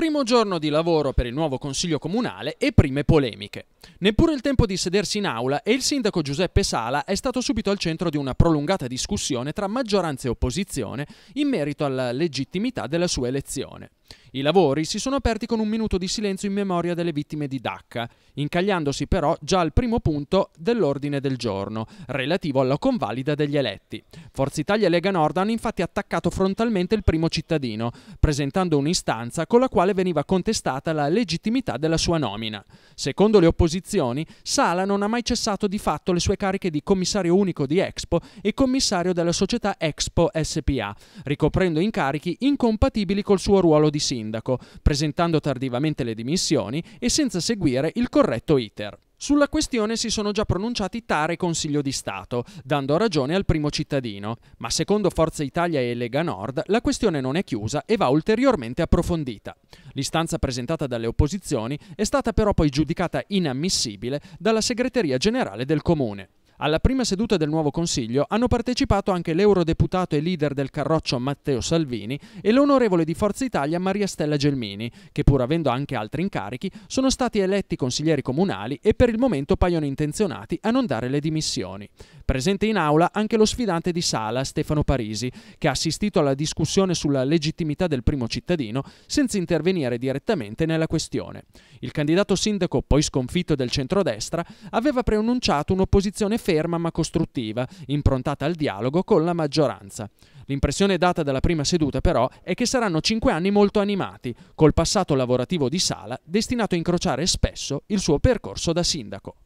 Primo giorno di lavoro per il nuovo Consiglio Comunale e prime polemiche. Neppure il tempo di sedersi in aula e il sindaco Giuseppe Sala è stato subito al centro di una prolungata discussione tra maggioranza e opposizione in merito alla legittimità della sua elezione. I lavori si sono aperti con un minuto di silenzio in memoria delle vittime di Dacca, incagliandosi però già al primo punto dell'ordine del giorno, relativo alla convalida degli eletti. Forza Italia e Lega Nord hanno infatti attaccato frontalmente il primo cittadino, presentando un'istanza con la quale veniva contestata la legittimità della sua nomina. Secondo le opposizioni, Sala non ha mai cessato di fatto le sue cariche di commissario unico di Expo e commissario della società Expo SPA, ricoprendo incarichi incompatibili col suo ruolo di sindaco, presentando tardivamente le dimissioni e senza seguire il corretto iter. Sulla questione si sono già pronunciati Tare Consiglio di Stato, dando ragione al primo cittadino, ma secondo Forza Italia e Lega Nord la questione non è chiusa e va ulteriormente approfondita. L'istanza presentata dalle opposizioni è stata però poi giudicata inammissibile dalla segreteria generale del comune. Alla prima seduta del nuovo Consiglio hanno partecipato anche l'eurodeputato e leader del Carroccio Matteo Salvini e l'onorevole di Forza Italia Maria Stella Gelmini, che pur avendo anche altri incarichi, sono stati eletti consiglieri comunali e per il momento paiono intenzionati a non dare le dimissioni. Presente in aula anche lo sfidante di Sala, Stefano Parisi, che ha assistito alla discussione sulla legittimità del primo cittadino senza intervenire direttamente nella questione. Il candidato sindaco, poi sconfitto del centrodestra, aveva preannunciato un'opposizione ferma ferma ma costruttiva, improntata al dialogo con la maggioranza. L'impressione data dalla prima seduta però è che saranno cinque anni molto animati, col passato lavorativo di Sala destinato a incrociare spesso il suo percorso da sindaco.